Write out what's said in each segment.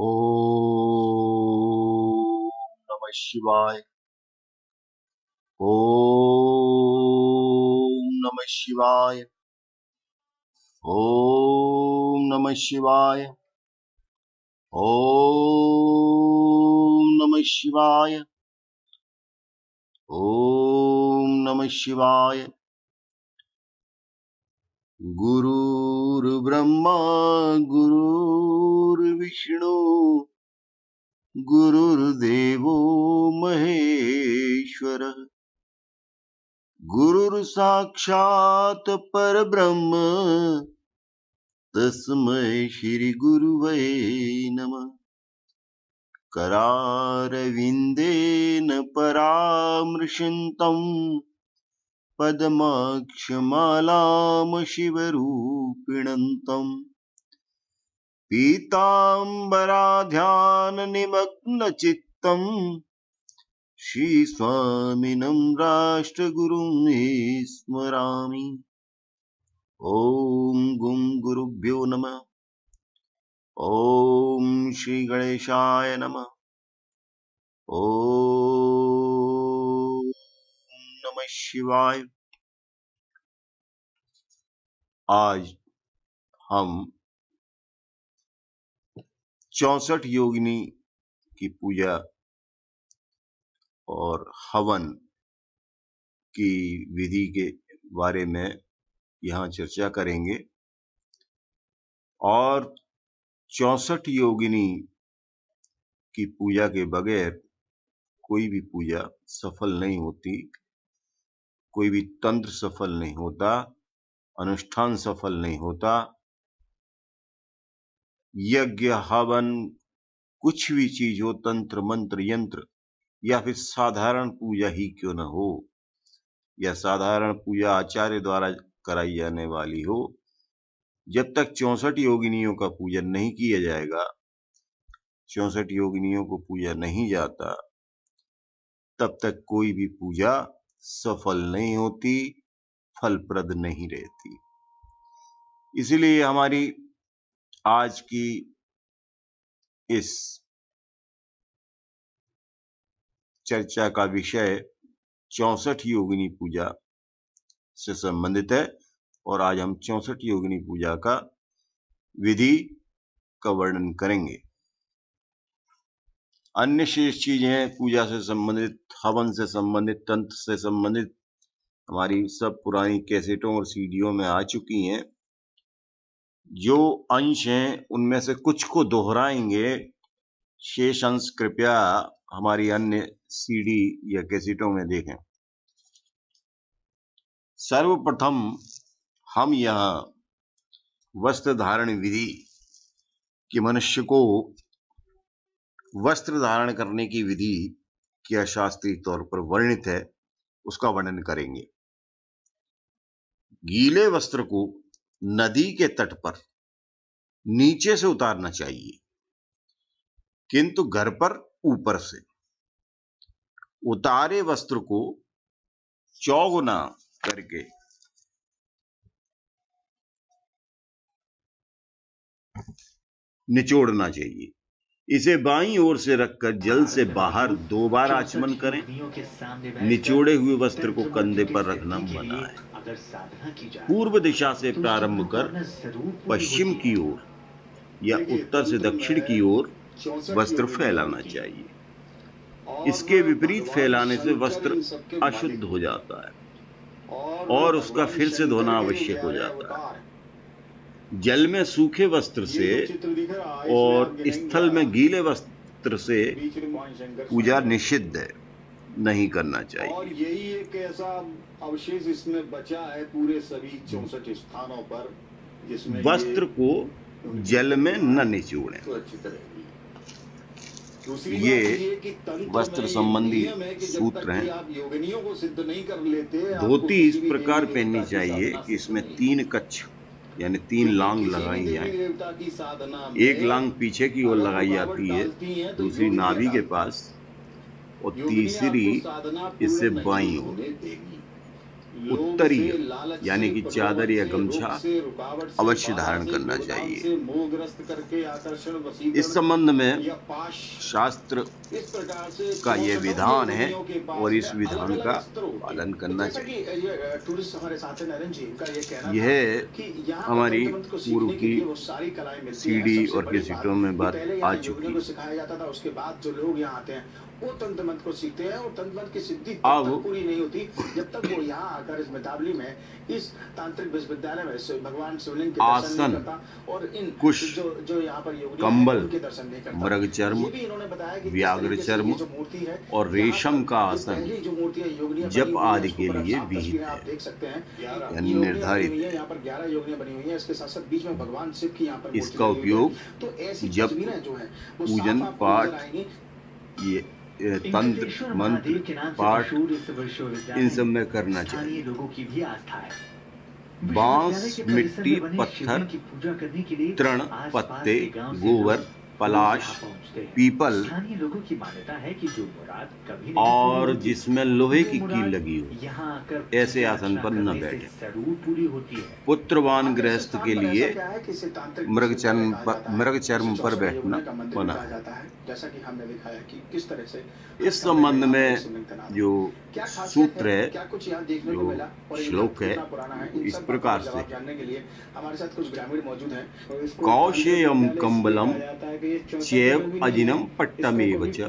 ओम नमः शिवाय ओम नमः शिवाय ओम नमः शिवाय ओम नमः शिवाय ओम नमः शिवाय गुरु गुरुर्ब्रह्मा गुरुर्विष्णु गुरुर्देवो महेश्वरः गुरुर्साक्षात् परब्रह्म तस्मै श्रीगुरुवै नमः करारविन्देन परामृशन्तम् पद्माक्षमालां शिवरूपिणन्तम् पीताम्बराध्याननिमग्नचित्तम् श्रीस्वामिनं राष्ट्रगुरुं स्मरामि ॐ गुं गुरुभ्यो नमः ॐ श्रीगणेशाय नमः ॐ नमः शिवाय आज हम चौसठ योगिनी की पूजा और हवन की विधि के बारे में यहाँ चर्चा करेंगे और चौसठ योगिनी की पूजा के बगैर कोई भी पूजा सफल नहीं होती कोई भी तंत्र सफल नहीं होता अनुष्ठान सफल नहीं होता यज्ञ हवन कुछ भी चीज हो तंत्र मंत्र यंत्र या फिर साधारण पूजा ही क्यों न हो या साधारण पूजा आचार्य द्वारा कराई जाने वाली हो जब तक चौसठ योगिनियों का पूजन नहीं किया जाएगा चौसठ योगिनियों को पूजा नहीं जाता तब तक कोई भी पूजा सफल नहीं होती फलप्रद नहीं रहती इसीलिए हमारी आज की इस चर्चा का विषय चौसठ योगिनी पूजा से संबंधित है और आज हम चौसठ योगिनी पूजा का विधि का वर्णन करेंगे अन्य शेष चीजें पूजा से संबंधित हवन से संबंधित तंत्र से संबंधित हमारी सब पुरानी कैसेटों और सीडियो में आ चुकी हैं जो अंश हैं उनमें से कुछ को दोहराएंगे शेष अंश कृपया हमारी अन्य सीडी या कैसेटों में देखें सर्वप्रथम हम यहाँ वस्त्र धारण विधि कि मनुष्य को वस्त्र धारण करने की विधि क्या शास्त्रीय तौर पर वर्णित है उसका वर्णन करेंगे गीले वस्त्र को नदी के तट पर नीचे से उतारना चाहिए किंतु घर पर ऊपर से उतारे वस्त्र को चौगुना करके निचोड़ना चाहिए इसे बाईं ओर से रखकर जल से बाहर दो बार आचमन करें निचोड़े हुए वस्त्र को कंधे पर रखना मना है पूर्व दिशा से तो प्रारंभ कर पश्चिम की ओर या तो उत्तर से दक्षिण की ओर वस्त्र फैलाना चाहिए इसके विपरीत फैलाने से वस्त्र अशुद्ध हो जाता है और उसका फिर से धोना आवश्यक हो जाता है जल में सूखे वस्त्र से और स्थल में गीले वस्त्र से पूजा निषिद्ध है नहीं करना चाहिए और यही एक ऐसा अवशेष इसमें बचा है पूरे सभी चौसठ स्थानों पर जिसमें वस्त्र को जल में न निचोड़े तो ये, वस्त्र संबंधी सूत्र हैं धोती इस प्रकार पहननी चाहिए कि इसमें तीन कच्छ यानी तीन लांग लगाई जाए एक लांग पीछे की ओर लगाई जाती है तो दूसरी नाभि के पास और तीसरी इससे बाई ओर उत्तरीय यानी कि चादर या गमछा अवश्य धारण करना चाहिए इस संबंध में शास्त्र का यह विधान है और इस विधान का पालन करना चाहिए यह हमारी पूर्व की सीडी और के सीटों में बात आ चुकी है वो तंत्र मंत्र को सीखते हैं और तंत्र मंत्र की सिद्धि पूरी नहीं होती जब तक वो यहाँ आकर इस मेतावली में इस तांत्रिक विश्वविद्यालय में भगवान शिवलिंग के दर्शन नहीं करता और इन कुछ जो जो यहाँ पर योग कम्बल के दर्शन नहीं करता मृग चर्म इन्होंने बताया कि व्याघ्र चर्म जो मूर्ति है और रेशम का आसन जो मूर्ति है योगनी जब आदि के लिए विहित आप देख सकते हैं निर्धारित यहाँ पर ग्यारह योगिनियाँ बनी हुई है इसके साथ साथ बीच में भगवान शिव की यहाँ पर इसका उपयोग तो ऐसी जब जो है पूजन पाठ ये तंत्र मंत्र पाठ इन सब में करना चाहिए लोगों की भी आस्था है बांस मिट्टी पत्थर तृण पत्ते गोबर पलाश पीपल लोगों की मान्यता है कि जो मुराद कभी और जिसमें लोहे की कील लगी हो यहाँ ऐसे आसन पर न बैठे पूरी होती है पुत्रवान गृहस्थ के लिए मृग चर्म मृग चर्म पर बैठना है जैसा कि हमने दिखाया कि किस तरह से इस संबंध में जो सूत्र है क्या कुछ यहाँ देखने को मिला श्लोक है इस प्रकार से हमारे साथ कुछ ग्रामीण मौजूद है कौशेयम कम्बलम चैव अजिनम पट्टमेव च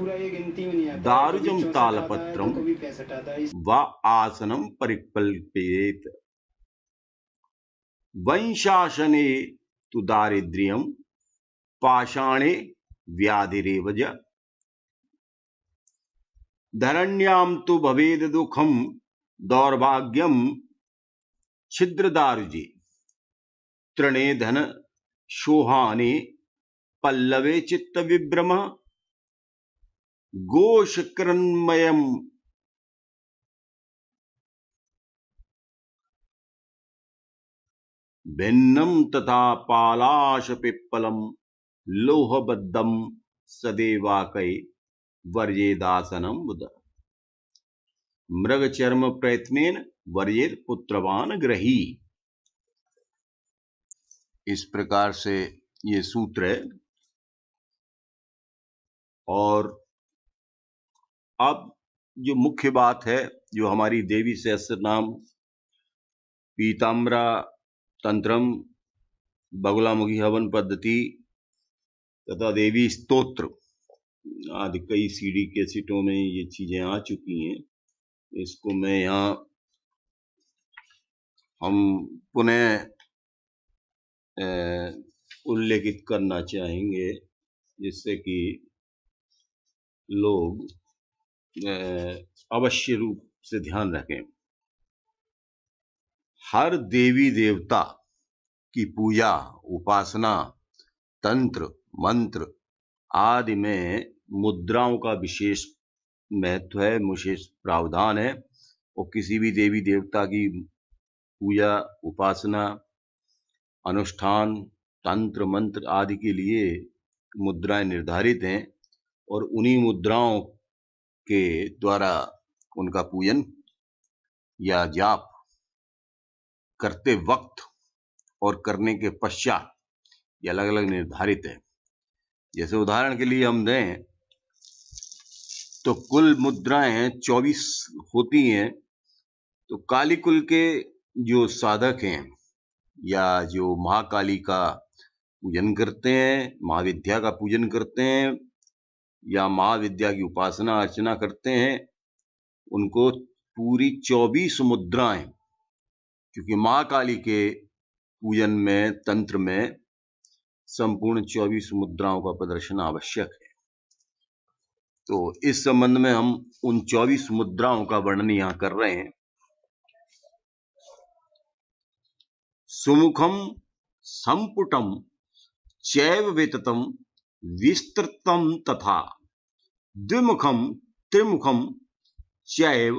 दारुजम तालपत्रम व आसनम परिकल्पेत वंशासने तु दारिद्र्यम पाषाणे व्याधिरेव च धरण्यां तु भवेद दुखम दौर्भाग्यम छिद्रदारुजे तृणे धन शोहाने पल्लवे चित्त विभ्रम गोश भिन्नम तथा पालाश पिप्पलम लोहबद्धम सदेवाक वर्येदासनम बुध मृग चर्म प्रयत्न वर्येद पुत्रवान ग्रही इस प्रकार से ये सूत्र है और अब जो मुख्य बात है जो हमारी देवी सहस्त्र नाम पीताम्बरा तंत्रम बगुलामुखी हवन पद्धति तथा देवी स्तोत्र आदि कई सीडी सीटों में ये चीज़ें आ चुकी हैं इसको मैं यहाँ हम पुनः उल्लेखित करना चाहेंगे जिससे कि लोग अवश्य रूप से ध्यान रखें हर देवी देवता की पूजा उपासना तंत्र मंत्र आदि में मुद्राओं का विशेष महत्व है विशेष प्रावधान है और किसी भी देवी देवता की पूजा उपासना अनुष्ठान तंत्र मंत्र आदि के लिए मुद्राएं निर्धारित हैं और उन्हीं मुद्राओं के द्वारा उनका पूजन या जाप करते वक्त और करने के पश्चात ये अलग अलग निर्धारित है जैसे उदाहरण के लिए हम दें तो कुल मुद्राएं चौबीस होती हैं तो काली कुल के जो साधक हैं या जो महाकाली का पूजन करते हैं महाविद्या का पूजन करते हैं या माँ विद्या की उपासना अर्चना करते हैं उनको पूरी चौबीस मुद्राएं क्योंकि माँ काली के पूजन में तंत्र में संपूर्ण चौबीस मुद्राओं का प्रदर्शन आवश्यक है तो इस संबंध में हम उन चौबीस मुद्राओं का वर्णन यहां कर रहे हैं सुमुखम संपुटम चैव वेततम विस्तृतम तथा द्विमुखम त्रिमुखम चैव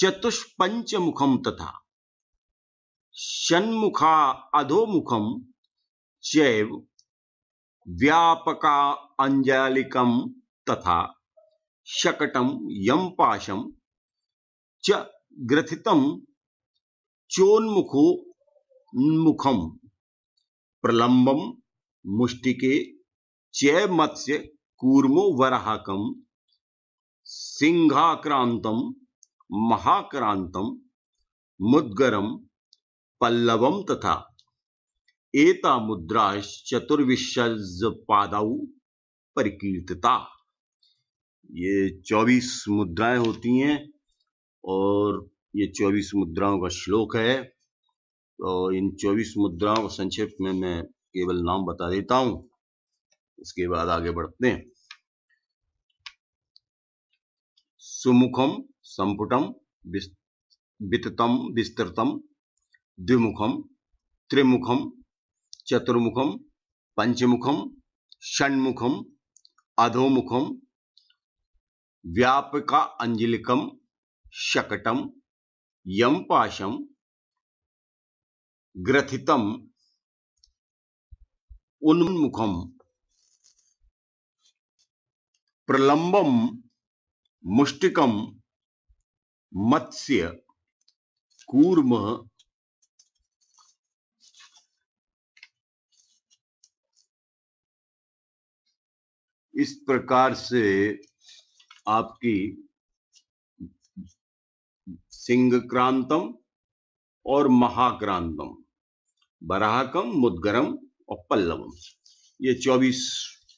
चतुष्पंचमुखम तथा षणमुखा अधोमुखम चैव व्यापका अंजालिकम तथा शकटम यम पाशम च ग्रथितम चोन्मुखो मुखम प्रलंबम मुष्टिके चय मत्स्य कूर्मो वराहकम सिंहाक्रांतम महाक्रांतम मुद्गरम पल्लवम तथा मुद्रा पादाऊ परिकीर्तिता ये चौबीस मुद्राएं होती हैं और ये चौबीस मुद्राओं का श्लोक है तो इन चौबीस मुद्राओं को संक्षिप्त में मैं केवल नाम बता देता हूं इसके बाद आगे बढ़ते हैं सुमुखम संपुटम विततम विस्तृतम द्विमुखम त्रिमुखम चतुर्मुखम पंचमुखम षणमुखम अधोमुखम व्यापका अंजलिकम शकटम यम पाशम ग्रथितम उन्मुखम प्रलंबम मुष्टिकम मत्स्य कूर्म इस प्रकार से आपकी सिंहक्रांतम और महाक्रांतम बराहकम मुदगरम और पल्लवम ये चौबीस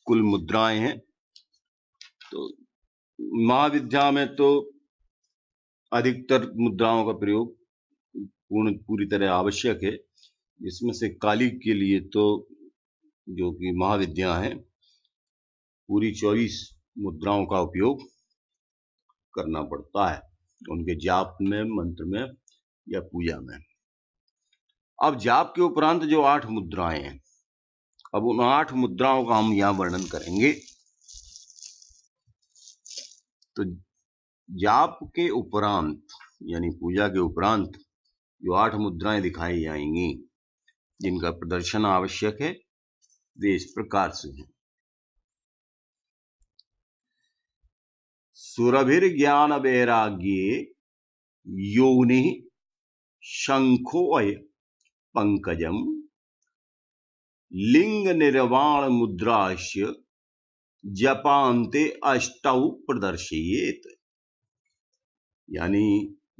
कुल मुद्राएं हैं तो महाविद्या में तो अधिकतर मुद्राओं का प्रयोग पूर्ण पूरी तरह आवश्यक है इसमें से काली के लिए तो जो कि महाविद्या है पूरी चौबीस मुद्राओं का उपयोग करना पड़ता है उनके जाप में मंत्र में या पूजा में अब जाप के उपरांत जो आठ मुद्राएं हैं अब उन आठ मुद्राओं का हम यहां वर्णन करेंगे तो जाप के उपरांत यानी पूजा के उपरांत जो आठ मुद्राएं दिखाई जाएंगी जिनका प्रदर्शन आवश्यक है वे इस प्रकार से हैं सुरभिर ज्ञान वैराग्य योनि अय पंकजम लिंग निर्वाण मुद्राश जपानते अष्टौ प्रदर्शित यानी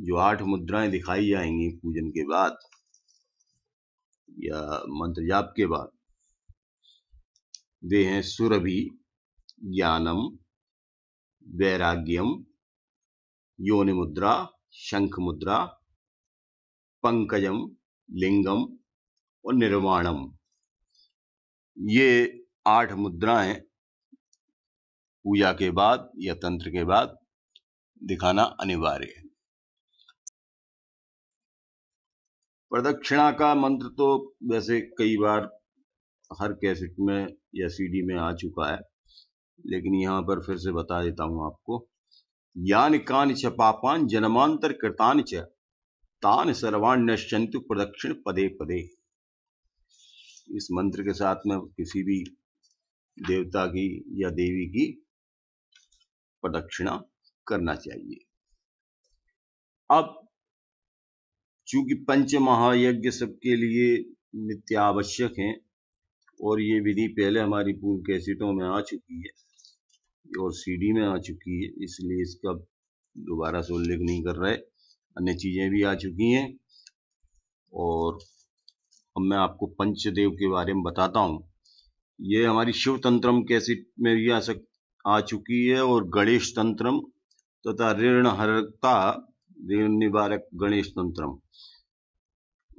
जो आठ मुद्राएं दिखाई जाएंगी पूजन के बाद या मंत्र जाप के बाद वे हैं सुरभि ज्ञानम वैराग्यम योनि मुद्रा शंख मुद्रा पंकजम लिंगम और निर्वाणम ये आठ मुद्राएं पूजा के बाद या तंत्र के बाद दिखाना अनिवार्य है प्रदक्षिणा का मंत्र तो वैसे कई बार हर कैसेट में या सीडी में आ चुका है लेकिन यहां पर फिर से बता देता हूं आपको यान कान च पापान जन्मांतर कृतान च तान प्रदक्षिण पदे पदे इस मंत्र के साथ में किसी भी देवता की या देवी की प्रदक्षिणा करना चाहिए अब चूंकि पंच महायज्ञ सबके लिए आवश्यक हैं और ये विधि पहले हमारी पूर्व कैसेटों में आ चुकी है और सीडी में आ चुकी है इसलिए इसका दोबारा से उल्लेख नहीं कर रहे अन्य चीज़ें भी आ चुकी हैं और अब मैं आपको पंचदेव के बारे में बताता हूँ ये हमारी शिव तंत्रम कैसी में भी आ सक आ चुकी है और गणेश तंत्रम तथा ऋण हरता ऋण निवारक गणेश तंत्रम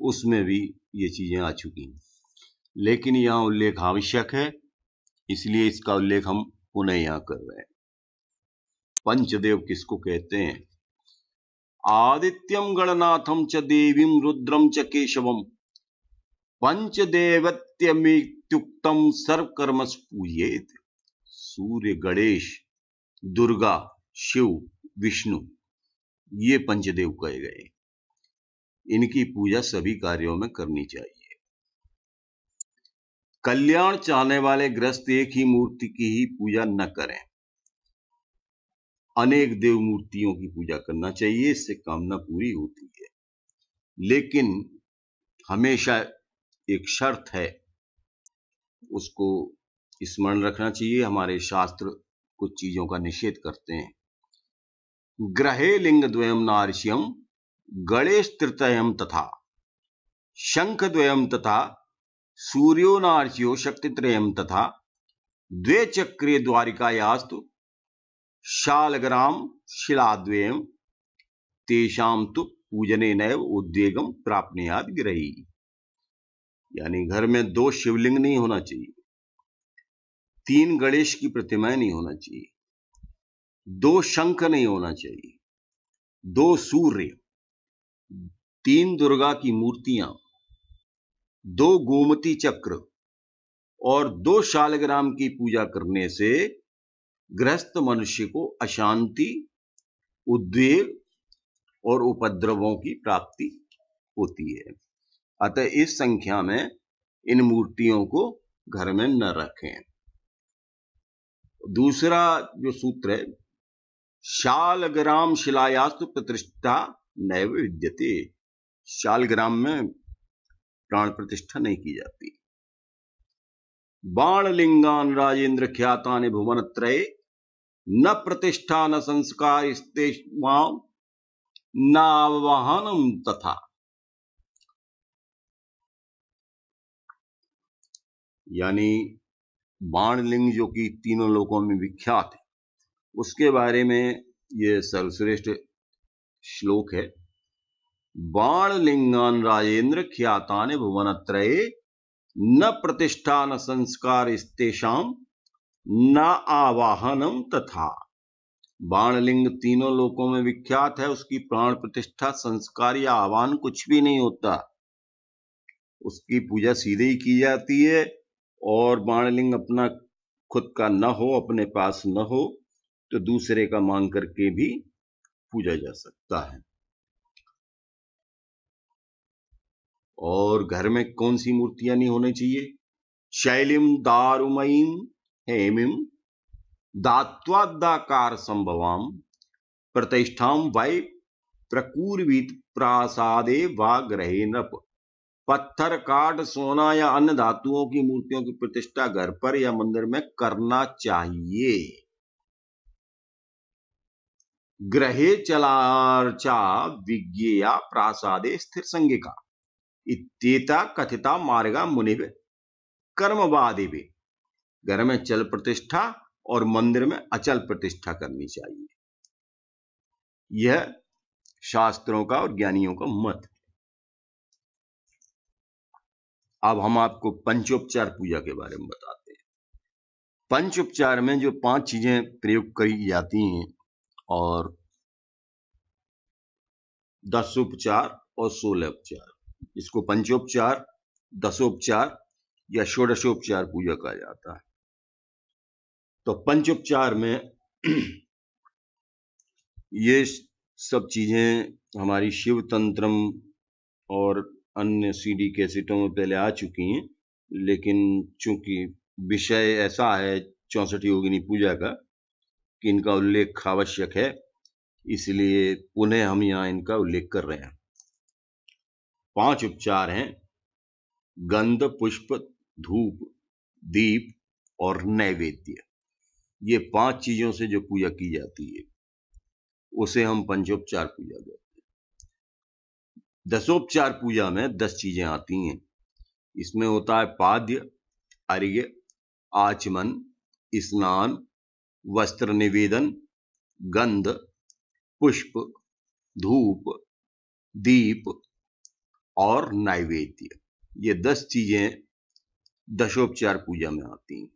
उसमें भी ये चीज़ें आ चुकी हैं लेकिन यहाँ उल्लेख आवश्यक है इसलिए इसका उल्लेख हम पुनः यहाँ कर रहे हैं पंचदेव किसको कहते हैं आदित्यम गणनाथम च देवीम रुद्रम च केशवम पंचदेवत्यमितुक्तम सर्वकर्मस पूजेत सूर्य गणेश दुर्गा शिव विष्णु ये पंचदेव कहे गए इनकी पूजा सभी कार्यों में करनी चाहिए कल्याण चाहने वाले ग्रस्त एक ही मूर्ति की ही पूजा न करें अनेक देव मूर्तियों की पूजा करना चाहिए इससे कामना पूरी होती है लेकिन हमेशा एक शर्त है उसको स्मरण रखना चाहिए हमारे शास्त्र कुछ चीजों का निषेध करते हैं ग्रहे लिंग द्वयम नारिश्यम गणेश तृतयम तथा शंख द्वयम तथा सूर्यो शक्ति त्रयम तथा द्वे चक्रे यास्तु शालग्राम शिलाद्वयम तेषाम तो पूजने नैव उद्वेगम प्राप्त ग्रही यानी घर में दो शिवलिंग नहीं होना चाहिए तीन गणेश की प्रतिमाएं नहीं होना चाहिए दो शंख नहीं होना चाहिए दो सूर्य तीन दुर्गा की मूर्तियां दो गोमती चक्र और दो शालग्राम की पूजा करने से ग्रस्त मनुष्य को अशांति उद्वेग और उपद्रवों की प्राप्ति होती है अतः इस संख्या में इन मूर्तियों को घर में न रखें दूसरा जो सूत्र है शालग्राम शिलायास्तु प्रतिष्ठा नैव विद्यते शालग्राम में प्राण प्रतिष्ठा नहीं की जाती बाण लिंगान राजेंद्र ख्याता ने भुवन त्रय न प्रतिष्ठा न संस्कार न आवाहनम तथा यानी बाणलिंग जो कि तीनों लोकों में विख्यात है उसके बारे में ये सर्वश्रेष्ठ श्लोक है बाणलिंगान राजेंद्र ख्यातान भुवनत्रये न प्रतिष्ठा न संस्कार तेषाम न आवाहनम तथा बाणलिंग तीनों लोकों में विख्यात है उसकी प्राण प्रतिष्ठा संस्कार या आवाहन कुछ भी नहीं होता उसकी पूजा सीधे ही की जाती है और बाणलिंग अपना खुद का न हो अपने पास न हो तो दूसरे का मांग करके भी पूजा जा सकता है और घर में कौन सी मूर्तियां नहीं होनी चाहिए शैलिम दारुमयीम हेमिम दात्वादाकार संभवाम प्रतिष्ठाम वाय प्रकूर्वित प्रासादे वा ग्रहे नप पत्थर काट सोना या अन्य धातुओं की मूर्तियों की प्रतिष्ठा घर पर या मंदिर में करना चाहिए ग्रहे चलार्चा विज्ञेया प्रासादे स्थिर संज्ञिका इतना कथिता मार्गा मुनिवे कर्मवादिवे घर में चल प्रतिष्ठा और मंदिर में अचल प्रतिष्ठा करनी चाहिए यह शास्त्रों का और ज्ञानियों का मत अब हम आपको पंचोपचार पूजा के बारे में बताते हैं पंचोपचार में जो पांच चीजें प्रयोग करी जाती हैं और दसोपचार और सोलह उपचार इसको पंचोपचार दसोपचार या षोडशोपचार पूजा कहा जाता है तो पंचोपचार में ये सब चीजें हमारी शिव तंत्रम और अन्य सीडी कैसेटों में पहले आ चुकी हैं लेकिन चूंकि विषय ऐसा है चौंसठ योगिनी पूजा का कि इनका उल्लेख आवश्यक है इसलिए पुनः हम यहाँ इनका उल्लेख कर रहे हैं पांच उपचार हैं गंध पुष्प धूप दीप और नैवेद्य ये पांच चीजों से जो पूजा की जाती है उसे हम पंचोपचार पूजा कहते हैं दसोपचार पूजा में दस चीजें आती हैं इसमें होता है पाद्य अर्घ्य आचमन स्नान वस्त्र निवेदन गंध पुष्प धूप दीप और नैवेद्य ये दस चीजें दशोपचार पूजा में आती हैं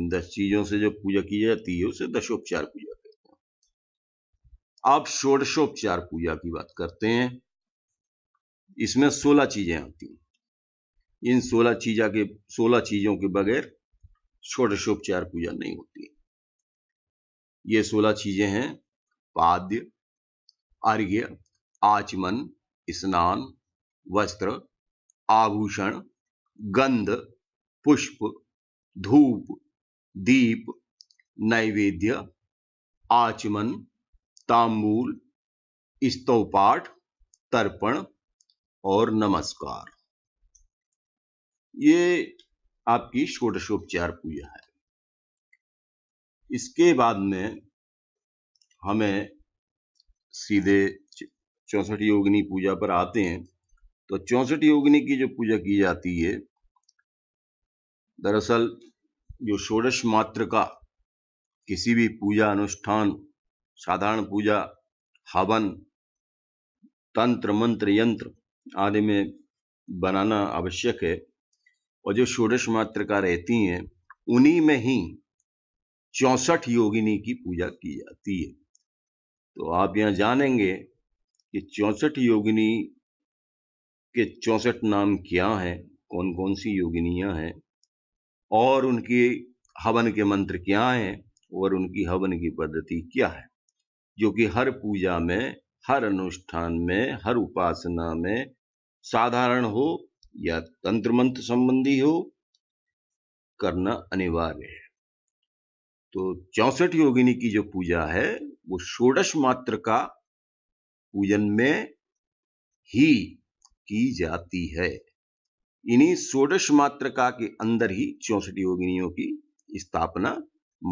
इन दस चीजों से जो पूजा की जाती है उसे दशोपचार पूजा कहते हैं आप षोडशोपचार पूजा की बात करते हैं इसमें सोलह चीज़ें आती हैं इन सोलह चीजा के सोलह चीज़ों के बगैर छोटे शोपचार पूजा नहीं होती ये सोलह चीज़ें हैं पाद्य अर्घ्य आचमन स्नान वस्त्र आभूषण गंध पुष्प धूप दीप नैवेद्य आचमन तांबूल स्तोपाठ तर्पण और नमस्कार ये आपकी षोडशोपचार पूजा है इसके बाद में हमें सीधे चौसठ योगिनी पूजा पर आते हैं तो चौसठ योगिनी की जो पूजा की जाती है दरअसल जो षोडश मात्र का किसी भी पूजा अनुष्ठान साधारण पूजा हवन तंत्र मंत्र यंत्र आदि में बनाना आवश्यक है और जो षोडश का रहती हैं उन्हीं में ही चौसठ योगिनी की पूजा की जाती है तो आप यहाँ जानेंगे कि चौसठ योगिनी के चौसठ नाम क्या हैं कौन कौन सी योगिनियाँ हैं और उनकी हवन के मंत्र क्या हैं और उनकी हवन की पद्धति क्या है जो कि हर पूजा में हर अनुष्ठान में हर उपासना में साधारण हो या तंत्र मंत्र संबंधी हो करना अनिवार्य है तो चौसठ योगिनी की जो पूजा है वो षोडश मात्र का पूजन में ही की जाती है इन्हीं षोडश मात्रका के अंदर ही चौसठ योगिनियों की स्थापना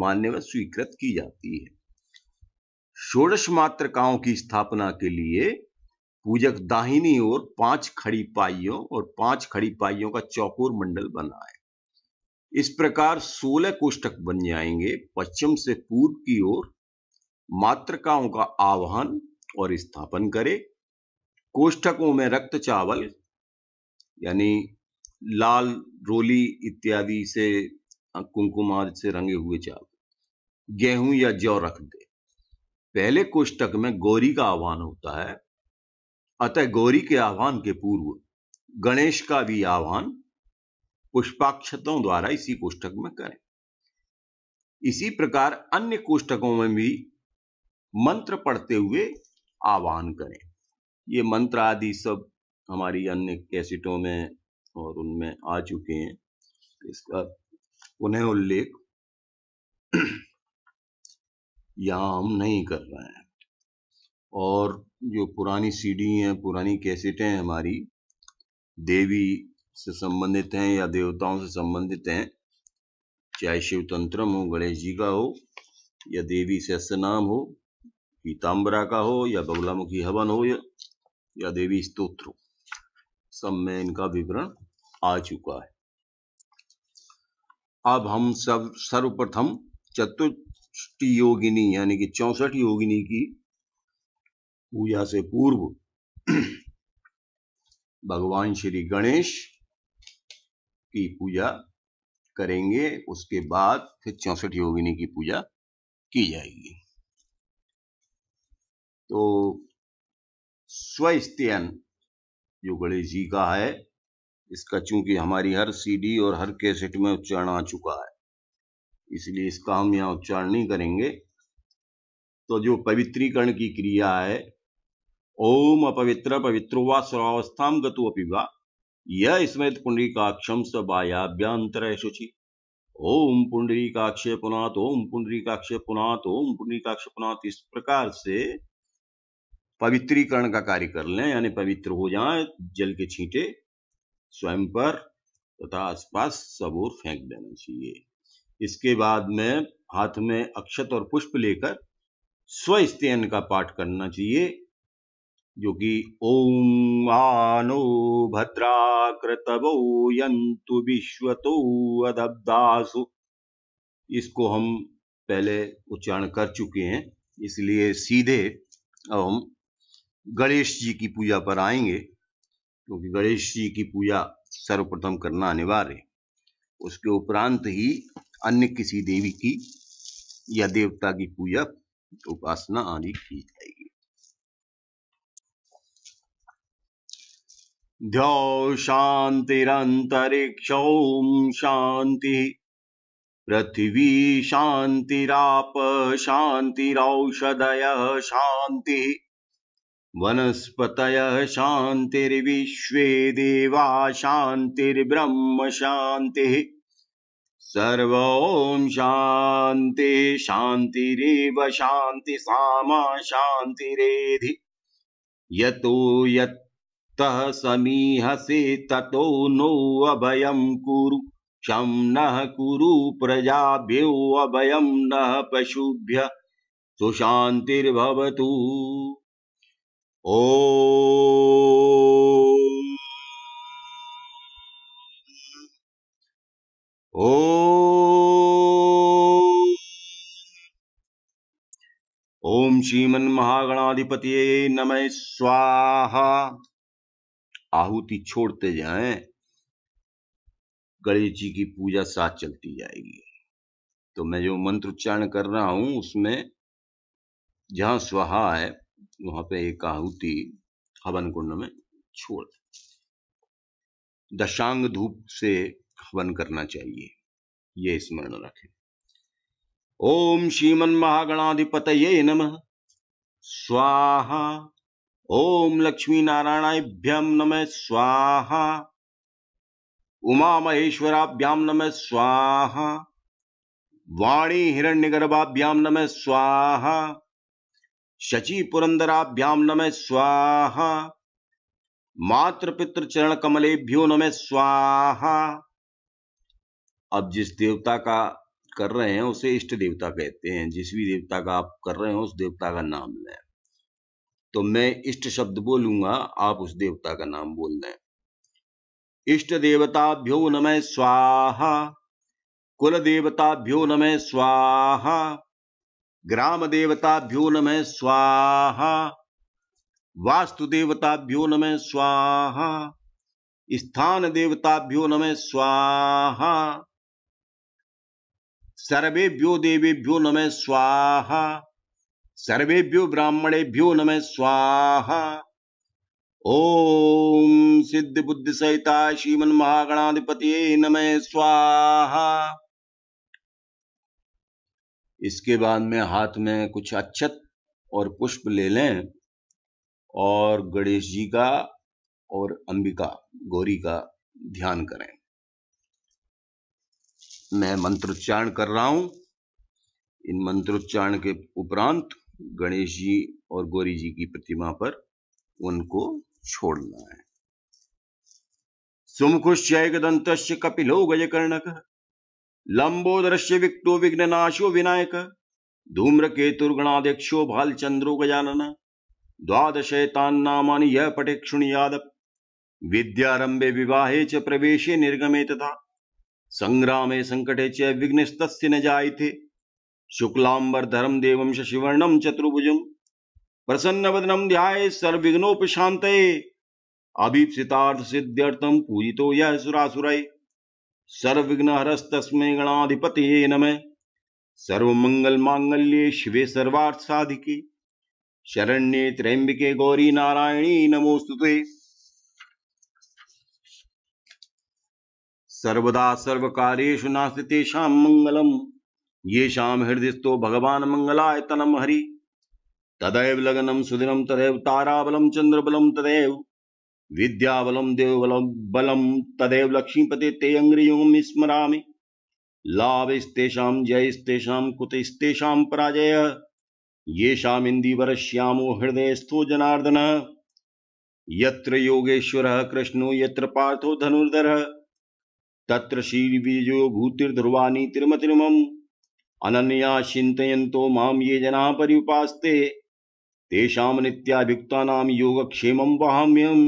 मान्य व स्वीकृत की जाती है षोड़श मात्रकाओं की स्थापना के लिए पूजक दाहिनी ओर पांच खड़ी पाइयों और पांच खड़ी पाइयों का चौकोर मंडल बनाए इस प्रकार सोलह कोष्टक बन जाएंगे पश्चिम से पूर्व की ओर मात्रकाओं का आह्वान और स्थापन करे कोष्ठकों में रक्त चावल यानी लाल रोली इत्यादि से कुंकुमार से रंगे हुए चावल गेहूं या जौ रख दे पहले कोष्टक में गौरी का आह्वान होता है अतः गौरी के आह्वान के पूर्व गणेश का भी आह्वान पुष्पाक्षतों द्वारा इसी कोष्टक में करें इसी प्रकार अन्य कोष्टकों में भी मंत्र पढ़ते हुए आह्वान करें ये मंत्र आदि सब हमारी अन्य कैसेटों में और उनमें आ चुके हैं इसका उन्हें उल्लेख या हम नहीं कर रहे हैं और जो पुरानी सीडी हैं पुरानी कैसेटें हैं हमारी देवी से संबंधित हैं या देवताओं से संबंधित हैं चाहे शिव तंत्रम हो गणेश जी का हो या देवी सहस्य नाम हो पीताम्बरा का हो या बगलामुखी हवन हो या, या देवी स्त्रोत्र हो सब में इनका विवरण आ चुका है अब हम सब सर्वप्रथम चतुर्थ अष्ट योगिनी यानी कि चौसठ योगिनी की पूजा से पूर्व भगवान श्री गणेश की पूजा करेंगे उसके बाद फिर चौसठ योगिनी की पूजा की जाएगी तो स्वस्तयन जो गणेश जी का है इसका चूंकि हमारी हर सीडी और हर कैसेट में उच्चारण आ चुका है इसलिए इसका हम यहाँ उच्चारण नहीं करेंगे तो जो पवित्रीकरण की क्रिया है ओम अपवित्र पवित्रोवा सर्वावस्थाम गतु वा यह स्मृत पुंडरीकाक्षम स बायाभ्यंतर शुचि ओम पुंडरीकाक्ष पुनात ओम पुंडरीकाक्ष पुनात ओम पुंडरीकाक्ष पुनात इस प्रकार से पवित्रीकरण का कार्य कर लें यानी पवित्र हो जाए जल के छींटे स्वयं पर तथा आसपास सबूर फेंक देना चाहिए इसके बाद में हाथ में अक्षत और पुष्प लेकर स्व का पाठ करना चाहिए जो कि ओम आनो भद्रा क्रतवो यंतु विश्व तो इसको हम पहले उच्चारण कर चुके हैं इसलिए सीधे अब हम गणेश जी की पूजा पर आएंगे क्योंकि तो गणेश जी की पूजा सर्वप्रथम करना अनिवार्य उसके उपरांत ही अन्य किसी देवी की या देवता की पूजा उपासना आदि की जाएगी शांतिरंतरिक्ष शांति पृथ्वी शांतिराप शांतिरौषधय शांति वनस्पत शांतिर्विश्वे देवा शांतिर्ब्रह्म शांति सर्वं शान्ति शान्तिरेव शान्ति सामा शान्तिरेधि यतो यत्तः समीहसे ततो नो अभयं कुरु शं नः कुरु प्रजाभ्यो अभयं नः पशुभ्य सुशान्तिर्भवतु ओ ओ ओम श्रीमन महागणाधिपति नम स्वाहा आहुति छोड़ते जाएं गणेश जी की पूजा साथ चलती जाएगी तो मैं जो मंत्र उच्चारण कर रहा हूं उसमें जहां स्वाहा है वहां पे एक आहुति हवन कुंड में छोड़ दशांग धूप से हवन करना चाहिए ये स्मरण रखें ओम श्रीमन महागणाधिपत ये नम स्वाहा ओम लक्ष्मी नारायणाभ्याम नम स्वाहा उमा महेश्वराभ्याम नम स्वाहा वाणी गर्भाभ्याम नम स्वाहा शची पुरंदराभ्याम नम स्वाहा मातृपितृचरण कमलेभ्यो नम स्वाहा अब जिस देवता का कर रहे हैं उसे इष्ट देवता कहते हैं जिस भी देवता का आप कर रहे हैं उस देवता का नाम लें तो मैं इष्ट शब्द बोलूंगा आप उस देवता का नाम बोल दें इष्ट देवताभ्यो नमः स्वाहा कुल देवताभ्यो नमः स्वाहा ग्राम देवताभ्यो नमः स्वाहा वास्तु देवताभ्यो नमः स्वाहा स्थान देवताभ्यो नमः स्वाहा सर्वेभ्यो देवेभ्यो नमे स्वाहा सर्वेभ्यो ब्राह्मणेभ्यो नम स्वाहा ओम सिद्ध बुद्धि सहिता श्रीमन महागणाधिपति नमे स्वाहा इसके बाद में हाथ में कुछ अक्षत और पुष्प ले लें और गणेश जी का और अंबिका गौरी का ध्यान करें मैं मंत्रोच्चारण कर रहा हूं इन मंत्रोच्चारण के उपरांत गणेश जी और गौरी जी की प्रतिमा पर उनको छोड़ना है सुमुखुश्चैकदंत कपिलो गजकर्णक लंबोदरश्य विक्टो नाशो विनायक धूम्र धूम्रकेतुर्गणाध्यक्षो भालचंद्रो गजानन द्वादशैतान्नामानि यह पठे यादव विद्यारंभे विवाहे च प्रवेशे निर्गमे तथा संग्रामे संकटे च विघ्नस्तस्य न जायते शुक्लांबरधरम शिवर्णम शशिवर्णम प्रसन्न वदनम ध्याय सर्विघ्नोपशांत अभीप्सितार्थ सिद्ध्यर्थम पूजितो यह सुरासुरय सर्वविघ्नहरस्तस्मै गणाधिपति सर्व मंगल मांगल्ये शिवे सर्वार्थ साधिके शरण्ये त्र्यंबिके गौरी नारायणी नमोस्तुते सर्वदा सर्वकार्येषु नास्ति तेषां मङ्गलम् येषां हृदयस्थो भगवान् मङ्गलायतनं हरि तदैव लग्नं सुदिनं तदैव ताराबलं चन्द्रबलं तदैव विद्याबलं देवबलं बलं तदेव लक्ष्मीपते ते अङ्ग्रियों स्मरामि लाभस्तेषां जयस्तेषां कुतस्तेषां पराजय येषामिन्दीवरश्यामो हृदयस्थो जनार्दनः यत्र योगेश्वरः कृष्णो यत्र पार्थो धनुर्धरः तत्र श्रीबीजो भूतिर्ध्रुवाणी तिरुमतिरुमम् अनन्या चिन्तयन्तो माम ये जना परिपास्ते तेषां नित्याभियुक्तानां योगक्षेमं वहाम्यहम्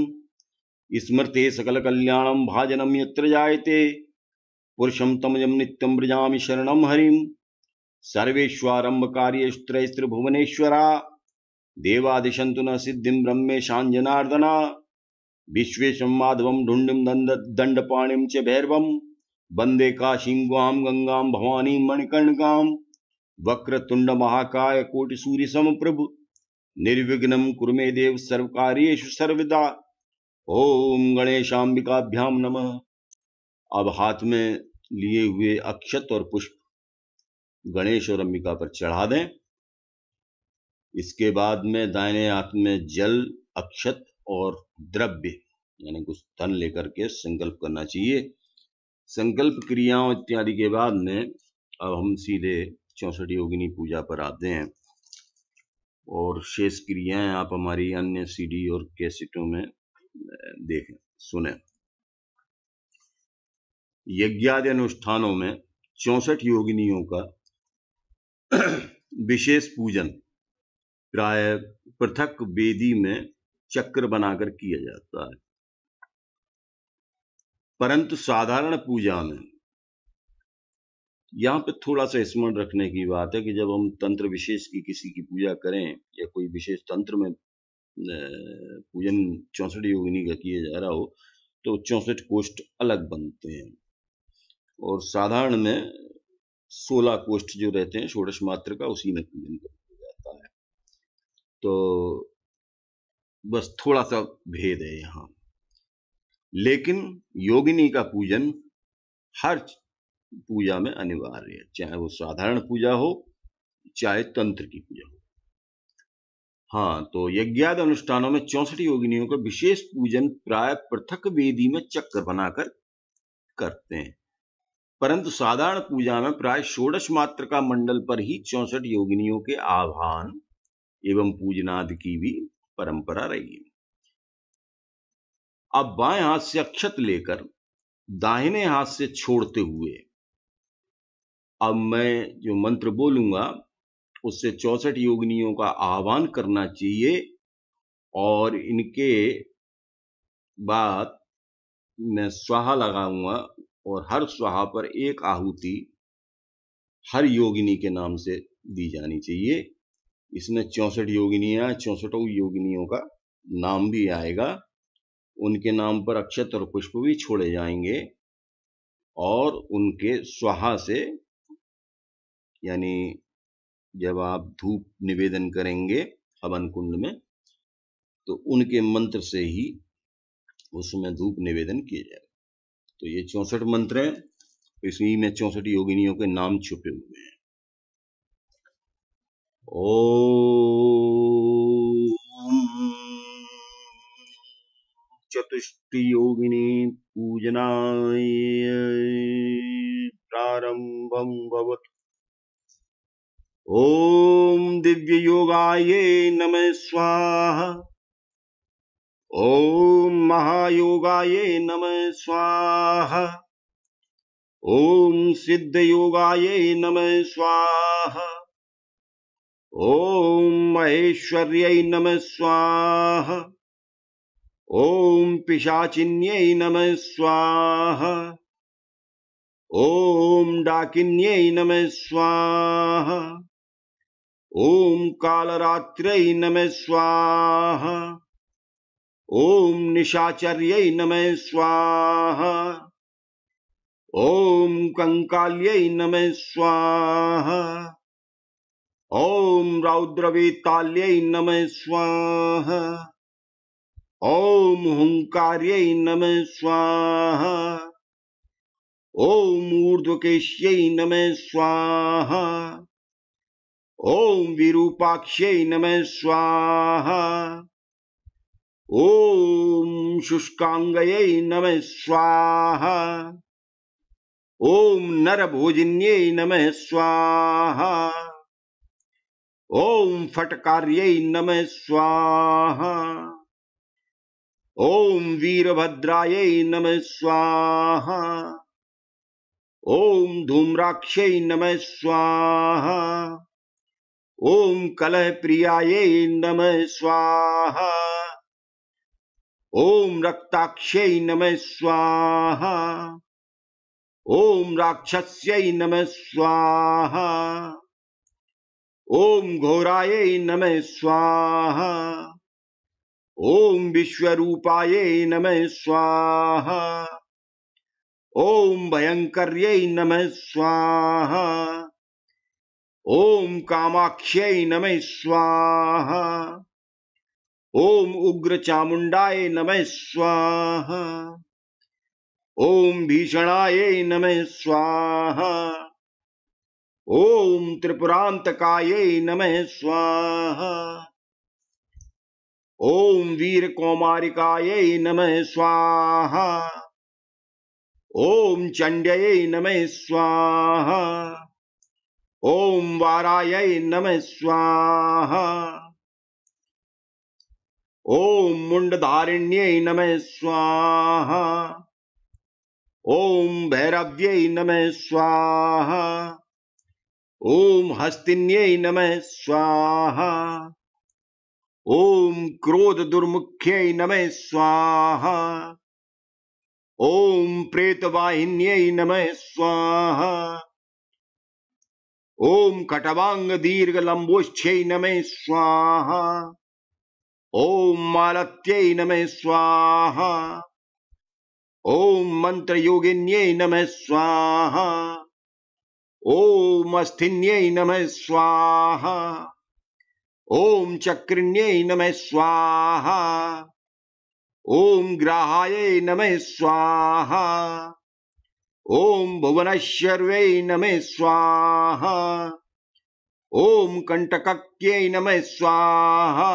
स्मृते सकलकल्याणं भाजनं यत्र जायते पुरुषं तमजं नित्यं व्रजामि शरणं हरिं सर्वेष्वारम्भकार्यस्त्रैस्त्रिभुवनेश्वरा देवादिशन्तु न सिद्धिं ब्रह्मेशाञ्जनार्दना विश्वेशं माधवं ढुण्डिं दंड पाणीम च भैरवं वन्दे काशीं गुहां गङ्गां भवानीं मणिकर्णिकां वक्रतुण्डमहाकाय कोटिसूर्यसमप्रभु निर्विघ्न कुरु मे देव कार्यु सर्वदा ओम गणेशाम्बिकाभ्याम नम अब हाथ में लिए हुए अक्षत और पुष्प गणेश और अंबिका पर चढ़ा दें इसके बाद में दाहिने हाथ में जल अक्षत और द्रव्य यानी कुछ धन लेकर के संकल्प करना चाहिए संकल्प क्रियाओं इत्यादि के बाद में अब हम सीधे चौसठ योगिनी पूजा पर आते हैं और शेष क्रियाएं आप हमारी अन्य सीडी और कैसेटों में देखें सुने यज्ञादि अनुष्ठानों में चौसठ योगिनियों का विशेष पूजन प्राय पृथक वेदी में चक्र बनाकर किया जाता है परंतु साधारण पूजा में यहां पे थोड़ा सा स्मरण रखने की बात है कि जब हम तंत्र विशेष की किसी की पूजा करें या कोई विशेष तंत्र में पूजन चौसठ योगिनी का किया जा रहा हो तो चौसठ कोष्ठ अलग बनते हैं और साधारण में सोलह कोष्ठ जो रहते हैं षोडश मात्र का उसी में पूजन कर दिया जाता है तो बस थोड़ा सा भेद है यहाँ लेकिन योगिनी का पूजन हर पूजा में अनिवार्य है चाहे वो साधारण पूजा हो चाहे तंत्र की पूजा हो हाँ तो यज्ञाद अनुष्ठानों में चौसठ योगिनियों का विशेष पूजन प्राय पृथक वेदी में चक्र बनाकर करते हैं परंतु साधारण पूजा में प्राय षोडश मात्र का मंडल पर ही चौसठ योगिनियों के आह्वान एवं पूजनाद की भी परंपरा रही है अब बाएं हाथ से अक्षत लेकर दाहिने हाथ से छोड़ते हुए अब मैं जो मंत्र बोलूंगा उससे चौसठ योगनियों का आह्वान करना चाहिए और इनके बाद मैं स्वाहा लगाऊंगा और हर स्वाहा पर एक आहुति हर योगिनी के नाम से दी जानी चाहिए इसमें चौसठ योगिनियाँ चौसठों योगिनियों का नाम भी आएगा उनके नाम पर अक्षत और पुष्प भी छोड़े जाएंगे और उनके स्वाहा से यानी जब आप धूप निवेदन करेंगे हवन कुंड में तो उनके मंत्र से ही उसमें धूप निवेदन किया जाएगा तो ये चौसठ मंत्र हैं तो इसी में चौसठ योगिनियों के नाम छुपे हुए हैं ॐ पूजनाय प्रारंभम भवतु दिव्य योगाय नमः स्वाहा ओम महायोगाय नमः स्वाहा सिद्ध सिद्धयोगाय नमः स्वाहा ॐ महेश्वर्य नम स्वाहा ॐ पिशाचिन्यै नमः स्वाहा ॐ डाकिन्यै नमः स्वाहा ॐ कालरात्र्यै नमः स्वाहा ॐ निशाचर्यै नमः स्वाहा ॐ कङ्काल्यै नमः स्वाहा ॐ रौद्रवेताल्यै नम स्वाहा ओम हुङ्कार्यै नम स्वाहा ओम ऊर्ध्वकेश्यै नम स्वाहा ओम विरूपाक्ष नम स्वाहा ओम शुष्कांग नम स्वाहा ओम नरभोजिन्यै स्वाहा ओम फटकार्य नम स्वाहा ओम वीरभद्राय नम स्वाहा ओम धूम्राक्ष नम स्वाहा ओम कलह प्रियाय नम स्वाहा ओम रक्ताक्ष नम स्वाहा ओम राक्षस्यै नम स्वाहा ओम घोराय नम स्वाहा ओम विश्वरूपाये नम स्वाहा ओम भयंकर नम स्वाहा ओम कामाख्य नम स्वाहा ओम उग्र चामुंडाय नम स्वाहा ओम भीषणाय नम स्वाहा ओम त्रिपुरांत काय नमः स्वाहा ओम वीर कौमारिकाय नमः स्वाहा ओम चंड्यय नमः स्वाहा ओम वाराय नमः स्वाहा ओम मुंडधारिण्य नमः स्वाहा ओम भैरव्य नमः स्वाहा ओम हस्तिन्य नम स्वाहा क्रोध दुर्मुख्य नम स्वाहा ॐ प्रेतवाहिन्यै नम स्वाहा दीर्घ कटवाङ्गदीर्घलम्बोष्ठ्यै नम स्वाहा ओम मालत्य नम स्वाहा मंत्र योगिन्य नम स्वाहा ओम अस्थिन्यै नम स्वाहा ओम चक्रिण्य नम स्वाहा ओम ग्रहाय नम स्वाहा ओम शर्व नम स्वाहा ओम कंटकक्यै नम स्वाहा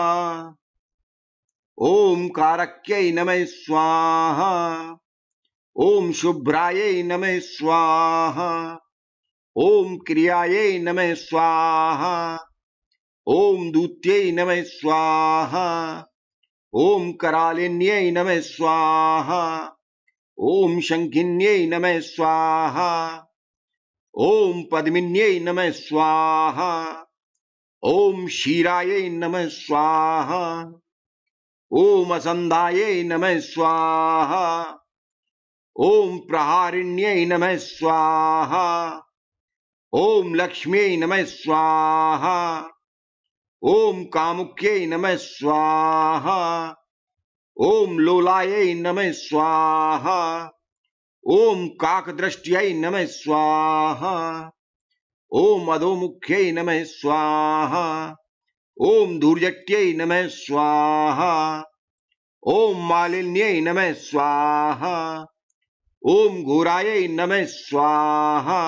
ओम कारक्य नम स्वाहा ओम शुभ्राय नम स्वाहा ओम क्रियाये नम स्वाहा ओम दूत्य नम स्वाहा ओम करालिन्य नम स्वाहा ओम शंखिन्य नम स्वाहा ओम पद्मिन्य नम स्वाहा ओम शीराय नम स्वाहा ओम असंधाय नम स्वाहा ओम प्रहारिण्य नम स्वाहा ओम लक्ष्मी नमः स्वाहा ओम कामुख्य नमः स्वाहा ओम लोलाय नमः स्वाहा ओम काकदृष्ट्यै नमः स्वाहा ओम अधोमुख्यै नमः स्वाहा ओम धूर्जट्य नमः स्वाहा ओम मालिन्य नमः स्वाहा ओम घोराय नमः स्वाहा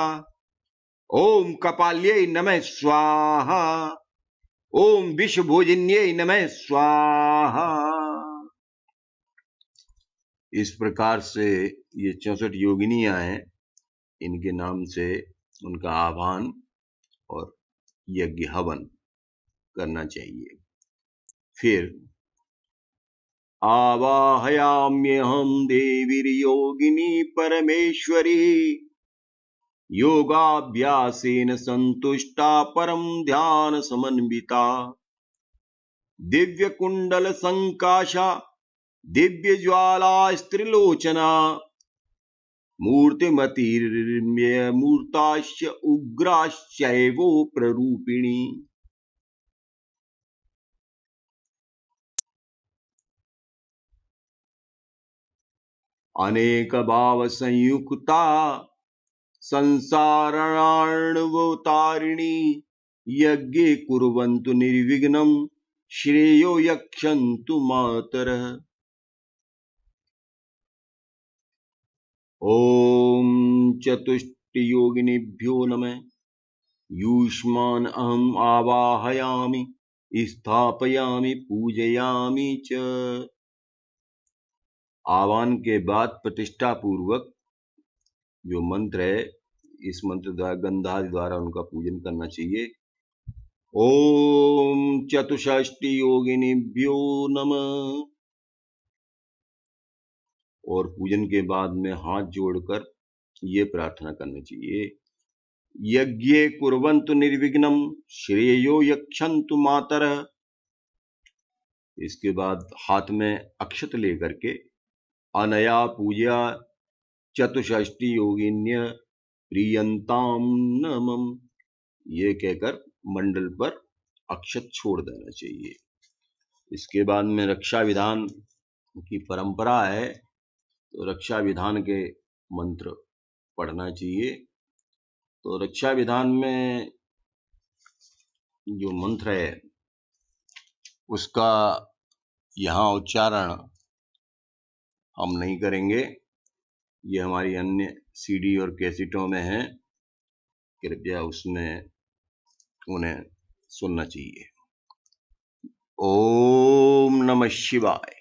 ओम कपाल्य नम स्वाहा ओम विश्वभोजन्य नम स्वाहा इस प्रकार से ये चौसठ योगिनियां हैं इनके नाम से उनका आह्वान और यज्ञ हवन करना चाहिए फिर आवाहयाम्य हम देवी योगिनी परमेश्वरी योगाभ्यासेन संतुष्टा परम ध्यान समन्विता दिव्य कुंडल संकाशा दिव्य ज्वाला स्त्रिलोचना मूर्तिमतीर्म्य मूर्ताश्च उग्राश्चैवो प्ररूपिणी अनेक भाव संयुक्ता संसारणार्णवतारिणी यज्ञे कुरु निर्विघ्नं श्रेयो मातर मातरः ॐ चतुष्टयोगिनीभ्यो नम युष्मान् अहम आवाहयामी स्थापयामी पूजयामी च आवान के बाद प्रतिष्ठा पूर्वक जो मंत्र है इस मंत्र द्वारा गंधाज द्वारा उनका पूजन करना चाहिए ओम चतुष्टी योगिनीभ्यो नम और पूजन के बाद में हाथ जोड़कर ये प्रार्थना करनी चाहिए यज्ञ कुरंतु निर्विघ्नम श्रेयो यक्षंतु मातर इसके बाद हाथ में अक्षत लेकर के अनया पूजा चतुष्टि योगिन्य प्रियंताम नमम ये कहकर मंडल पर अक्षत छोड़ देना चाहिए इसके बाद में रक्षा विधान की परंपरा है तो रक्षा विधान के मंत्र पढ़ना चाहिए तो रक्षा विधान में जो मंत्र है उसका यहाँ उच्चारण हम नहीं करेंगे ये हमारी अन्य सीडी और कैसेटों में हैं कृपया उसमें उन्हें सुनना चाहिए ओम नमः शिवाय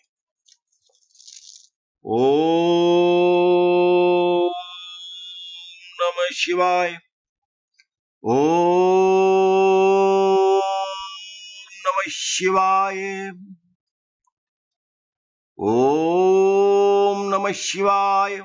ओम नमः शिवाय ओम नमः शिवाय ओम नमः शिवाय